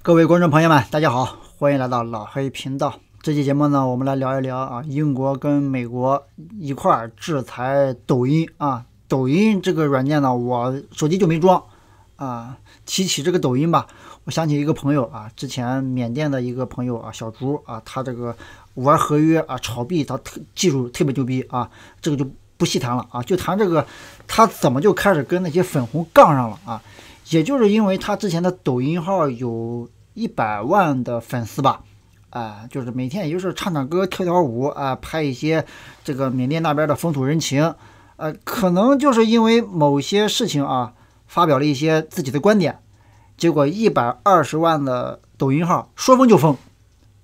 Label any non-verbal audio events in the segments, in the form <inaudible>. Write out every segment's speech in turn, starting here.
各位观众朋友们，大家好，欢迎来到老黑频道。这期节目呢，我们来聊一聊啊，英国跟美国一块儿制裁抖音啊。抖音这个软件呢，我手机就没装啊。提起这个抖音吧，我想起一个朋友啊，之前缅甸的一个朋友啊，小朱啊，他这个玩合约啊，炒币，他特技术特别牛逼啊。这个就不细谈了啊，就谈这个他怎么就开始跟那些粉红杠上了啊。也就是因为他之前的抖音号有一百万的粉丝吧，啊，就是每天也就是唱唱歌、跳跳舞，啊，拍一些这个缅甸那边的风土人情，呃，可能就是因为某些事情啊，发表了一些自己的观点，结果一百二十万的抖音号说封就封，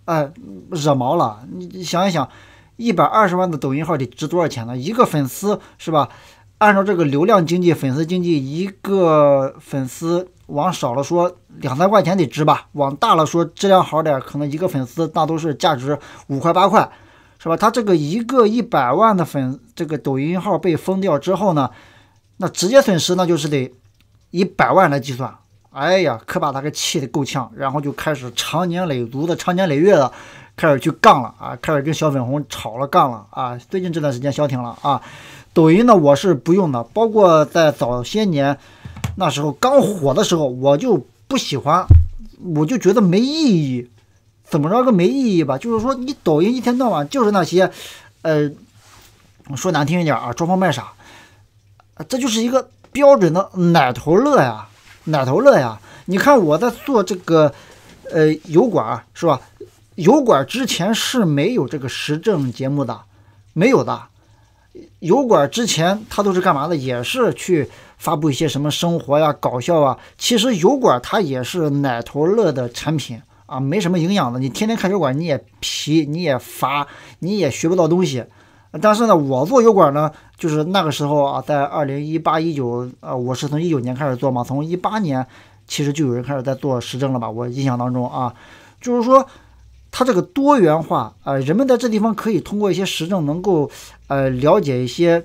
哎，惹毛了。你想一想，一百二十万的抖音号得值多少钱呢？一个粉丝是吧？按照这个流量经济、粉丝经济，一个粉丝往少了说两三块钱得值吧，往大了说质量好点，可能一个粉丝大都是价值五块八块，是吧？他这个一个一百万的粉，这个抖音号被封掉之后呢，那直接损失那就是得一百万来计算。哎呀，可把他给气的够呛，然后就开始长年累足的、长年累月的开始去杠了啊，开始跟小粉红吵了、杠了啊。最近这段时间消停了啊。抖音呢，我是不用的。包括在早些年，那时候刚火的时候，我就不喜欢，我就觉得没意义。怎么着个没意义吧？就是说，你抖音一天到晚就是那些，呃，说难听一点啊，装疯卖傻。这就是一个标准的奶头乐呀，奶头乐呀！你看我在做这个，呃，油管是吧？油管之前是没有这个时政节目的，没有的。油管之前他都是干嘛的？也是去发布一些什么生活呀、搞笑啊。其实油管它也是奶头乐的产品啊，没什么营养的。你天天看油管，你也皮，你也乏，你也学不到东西。但是呢，我做油管呢，就是那个时候啊，在二零一八一九，啊，我是从一九年开始做嘛，从一八年其实就有人开始在做时政了吧？我印象当中啊，就是说。它这个多元化啊，人们在这地方可以通过一些时政，能够呃了解一些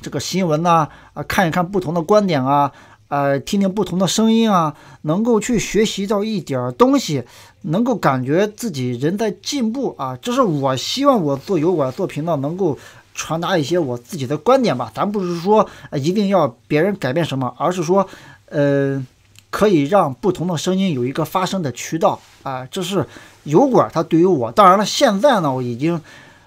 这个新闻呐，啊看一看不同的观点啊，呃听听不同的声音啊，能够去学习到一点儿东西，能够感觉自己人在进步啊。这是我希望我做油管做频道能够传达一些我自己的观点吧。咱不是说一定要别人改变什么，而是说，呃。可以让不同的声音有一个发声的渠道啊，这是油管。它对于我，当然了，现在呢我已经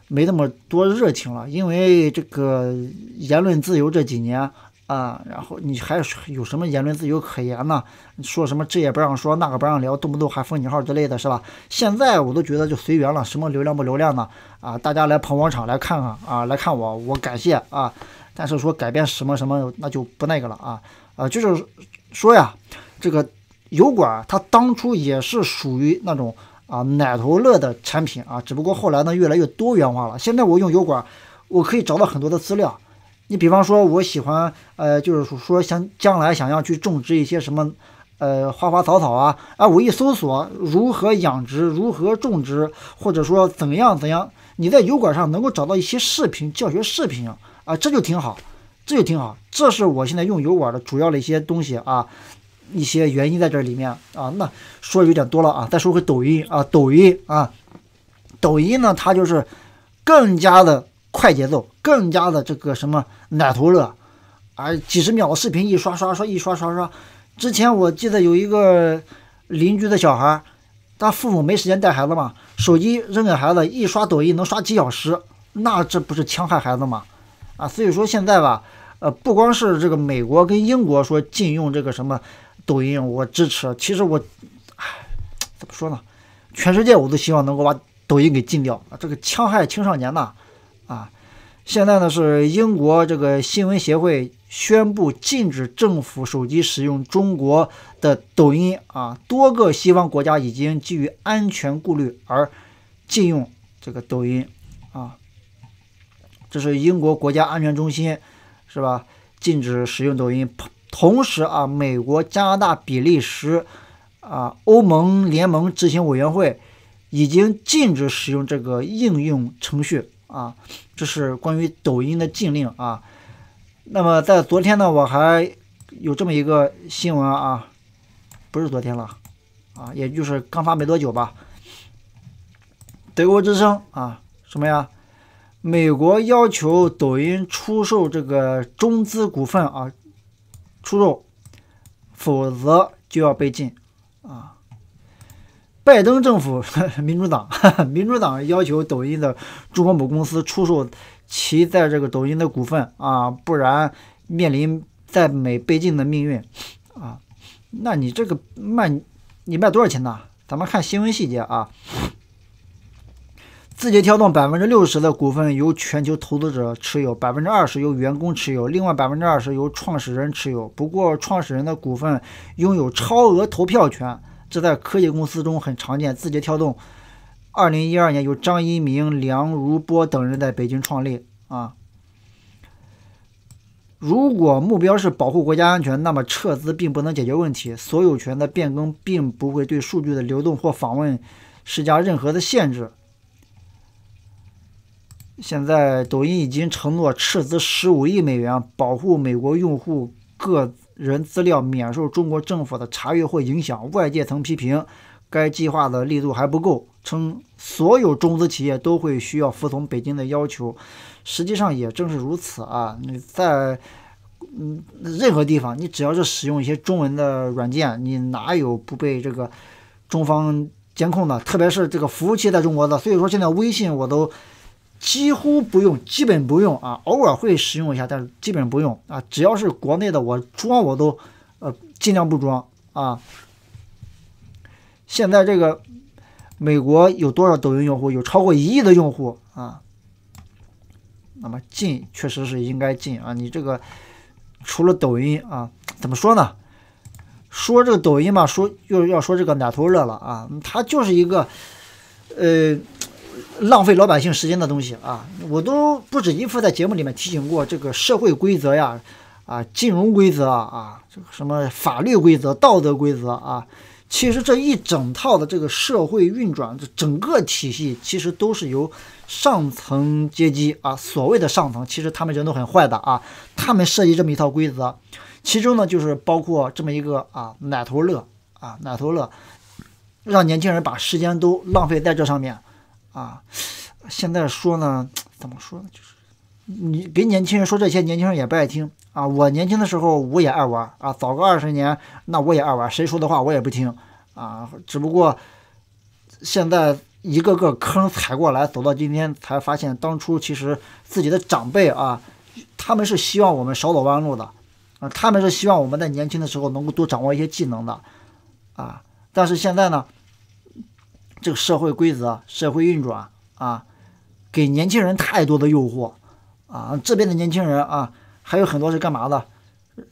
没那么多热情了，因为这个言论自由这几年啊，然后你还有什么言论自由可言呢？说什么这也不让说，那个不让聊，动不动还封你号之类的是吧？现在我都觉得就随缘了，什么流量不流量的啊，大家来捧捧场，来看看啊，来看我，我感谢啊。但是说改变什么什么，那就不那个了啊，啊，就是说呀。这个油管，它当初也是属于那种啊奶头乐的产品啊，只不过后来呢越来越多元化了。现在我用油管，我可以找到很多的资料。你比方说，我喜欢呃，就是说想将来想要去种植一些什么呃花花草草啊，啊，我一搜索如何养殖、如何种植，或者说怎样怎样，你在油管上能够找到一些视频、教学视频啊，这就挺好，这就挺好。这是我现在用油管的主要的一些东西啊。一些原因在这里面啊，那说有点多了啊。再说回抖音啊，抖音啊，抖音呢，它就是更加的快节奏，更加的这个什么奶头乐，啊，几十秒的视频一刷刷刷一刷刷刷。之前我记得有一个邻居的小孩，他父母没时间带孩子嘛，手机扔给孩子一刷抖音能刷几小时，那这不是戕害孩子吗？啊，所以说现在吧，呃，不光是这个美国跟英国说禁用这个什么。抖音我支持，其实我，唉，怎么说呢？全世界我都希望能够把抖音给禁掉啊！这个枪害青少年呐，啊！现在呢是英国这个新闻协会宣布禁止政府手机使用中国的抖音啊！多个西方国家已经基于安全顾虑而禁用这个抖音啊！这是英国国家安全中心是吧？禁止使用抖音。同时啊，美国、加拿大、比利时啊，欧盟联盟执行委员会已经禁止使用这个应用程序啊，这是关于抖音的禁令啊。那么在昨天呢，我还有这么一个新闻啊，不是昨天了啊，也就是刚发没多久吧。德国之声啊，什么呀？美国要求抖音出售这个中资股份啊。出售，否则就要被禁啊！拜登政府 <laughs> 民主党，<laughs> 民主党要求抖音的中国母公司出售其在这个抖音的股份啊，不然面临在美被禁的命运啊！那你这个卖，你卖多少钱呢？咱们看新闻细节啊。字节跳动百分之六十的股份由全球投资者持有，百分之二十由员工持有，另外百分之二十由创始人持有。不过，创始人的股份拥有超额投票权，这在科技公司中很常见。字节跳动二零一二年由张一鸣、梁如波等人在北京创立。啊，如果目标是保护国家安全，那么撤资并不能解决问题。所有权的变更并不会对数据的流动或访问施加任何的限制。现在，抖音已经承诺斥资十五亿美元保护美国用户个人资料免受中国政府的查阅或影响。外界曾批评该计划的力度还不够，称所有中资企业都会需要服从北京的要求。实际上也正是如此啊！你在嗯任何地方，你只要是使用一些中文的软件，你哪有不被这个中方监控的？特别是这个服务器在中国的，所以说现在微信我都。几乎不用，基本不用啊，偶尔会使用一下，但是基本不用啊。只要是国内的，我装我都，呃，尽量不装啊。现在这个美国有多少抖音用户？有超过一亿的用户啊。那么禁确实是应该禁啊。你这个除了抖音啊，怎么说呢？说这个抖音嘛，说又要说这个“奶头乐了啊。它就是一个，呃。浪费老百姓时间的东西啊，我都不止一次在节目里面提醒过这个社会规则呀，啊，金融规则啊，啊，这个什么法律规则、道德规则啊，其实这一整套的这个社会运转，这整个体系其实都是由上层阶级啊，所谓的上层，其实他们人都很坏的啊，他们设计这么一套规则，其中呢就是包括这么一个啊奶头乐啊奶头乐，让年轻人把时间都浪费在这上面。啊，现在说呢，怎么说呢？就是你给年轻人说这些，年轻人也不爱听啊。我年轻的时候，我也爱玩啊，早个二十年，那我也爱玩，谁说的话我也不听啊。只不过现在一个个坑踩过来，走到今天才发现，当初其实自己的长辈啊，他们是希望我们少走弯路的啊，他们是希望我们在年轻的时候能够多掌握一些技能的啊。但是现在呢？这个社会规则、社会运转啊，给年轻人太多的诱惑啊！这边的年轻人啊，还有很多是干嘛的？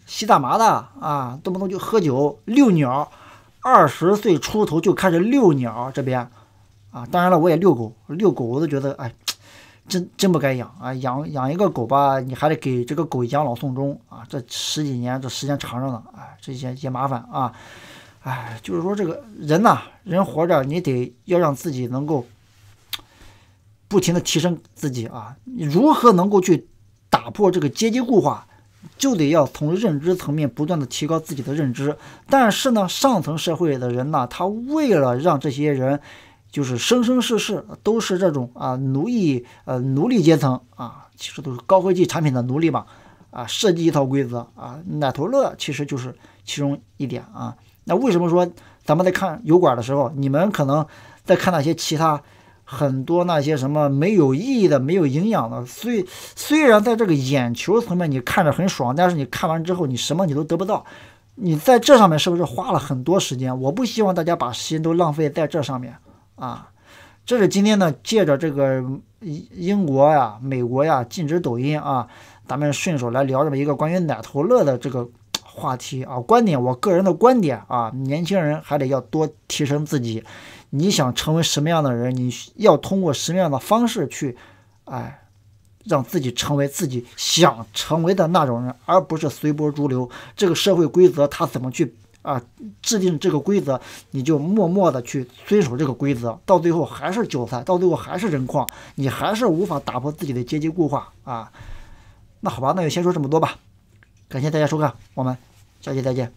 吸大麻的啊，动不动就喝酒、遛鸟，二十岁出头就开始遛鸟。这边啊，当然了，我也遛狗，遛狗我都觉得，哎，真真不该养啊！养养一个狗吧，你还得给这个狗养老送终啊，这十几年这时间长着呢，哎，这些也麻烦啊。哎，就是说这个人呐，人活着你得要让自己能够不停的提升自己啊。你如何能够去打破这个阶级固化，就得要从认知层面不断的提高自己的认知。但是呢，上层社会的人呢，他为了让这些人就是生生世世都是这种啊奴役呃奴隶阶层啊，其实都是高科技产品的奴隶嘛啊，设计一套规则啊，奶头乐其实就是其中一点啊。那为什么说咱们在看油管的时候，你们可能在看那些其他很多那些什么没有意义的、没有营养的？虽虽然在这个眼球层面你看着很爽，但是你看完之后你什么你都得不到。你在这上面是不是花了很多时间？我不希望大家把时间都浪费在这上面啊！这是今天呢借着这个英国呀、美国呀禁止抖音啊，咱们顺手来聊这么一个关于奶头乐的这个。话题啊，观点，我个人的观点啊，年轻人还得要多提升自己。你想成为什么样的人，你要通过什么样的方式去，哎，让自己成为自己想成为的那种人，而不是随波逐流。这个社会规则他怎么去啊制定这个规则，你就默默的去遵守这个规则，到最后还是韭菜，到最后还是人矿，你还是无法打破自己的阶级固化啊。那好吧，那就先说这么多吧。感谢大家收看，我们下期再见。